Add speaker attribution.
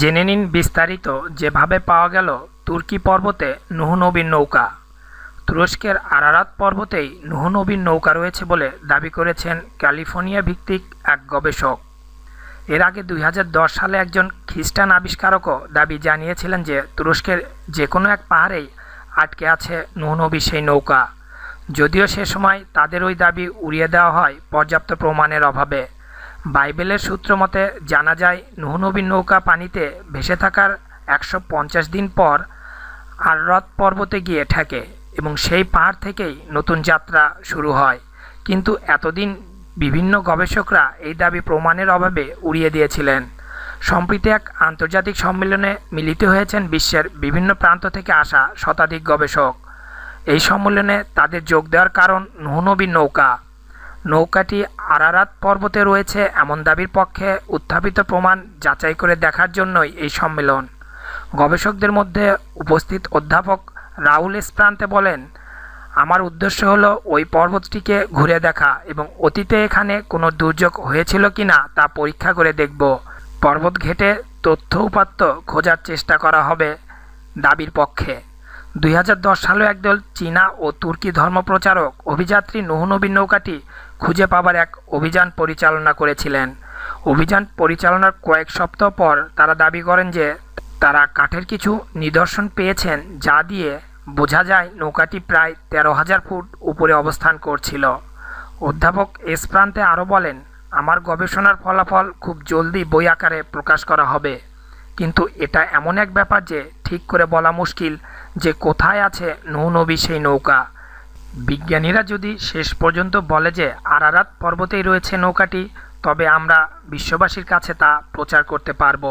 Speaker 1: জেনে নিন বিস্তারিত যেভাবে পাওয়া গেল তুর্কি পর্বতে নুহনবীর নৌকা তুরস্কের আরারাত পর্বতেই নুহনবীর নৌকা রয়েছে বলে দাবি করেছেন ক্যালিফোর্নিয়া ভিত্তিক এক গবেষক এর আগে দুই সালে একজন খ্রিস্টান আবিষ্কারকও দাবি জানিয়েছিলেন যে তুরস্কের যে কোনো এক পাহাড়েই আটকে আছে নুহনবী সেই নৌকা যদিও সে সময় তাদের ওই দাবি উড়িয়ে দেওয়া হয় পর্যাপ্ত প্রমাণের অভাবে বাইবেলের সূত্র মতে জানা যায় নুহনবী নৌকা পানিতে ভেসে থাকার একশো দিন পর আররত পর্বতে গিয়ে ঠেকে এবং সেই পাহাড় থেকেই নতুন যাত্রা শুরু হয় কিন্তু এতদিন বিভিন্ন গবেষকরা এই দাবি প্রমাণের অভাবে উড়িয়ে দিয়েছিলেন সম্প্রতি এক আন্তর্জাতিক সম্মেলনে মিলিত হয়েছেন বিশ্বের বিভিন্ন প্রান্ত থেকে আসা শতাধিক গবেষক এই সম্মেলনে তাদের যোগ দেওয়ার কারণ নুহনবী নৌকা নৌকাটি আরারাত পর্বতে রয়েছে এমন দাবির পক্ষে উত্থাপিত প্রমাণ যাচাই করে দেখার জন্যই এই সম্মেলন গবেষকদের মধ্যে উপস্থিত অধ্যাপক রাউল এসপ্রান্তে বলেন আমার উদ্দেশ্য হলো ওই পর্বতটিকে ঘুরে দেখা এবং অতীতে এখানে কোনো দুর্যোগ হয়েছিল কি না তা পরীক্ষা করে দেখব পর্বত ঘেটে তথ্য উপাত্ত খোঁজার চেষ্টা করা হবে দাবির পক্ষে দুই সালে একদল চীনা ও তুর্কি ধর্মপ্রচারক অভিযাত্রী নহুনবীর নৌকাটি খুঁজে পাবার এক অভিযান পরিচালনা করেছিলেন অভিযান পরিচালনার কয়েক সপ্তাহ পর তারা দাবি করেন যে তারা কাঠের কিছু নিদর্শন পেয়েছেন যা দিয়ে বোঝা যায় নৌকাটি প্রায় তেরো হাজার ফুট উপরে অবস্থান করছিল অধ্যাপক এস প্রান্তে আরও বলেন আমার গবেষণার ফলাফল খুব জলদি বই আকারে প্রকাশ করা হবে কিন্তু এটা এমন এক ব্যাপার যে ঠিক করে বলা মুশকিল যে কোথায় আছে নৌ নবী সেই নৌকা বিজ্ঞানীরা যদি শেষ পর্যন্ত বলে যে আরারাত পর্বতেই রয়েছে নৌকাটি তবে আমরা বিশ্ববাসীর কাছে তা প্রচার করতে পারব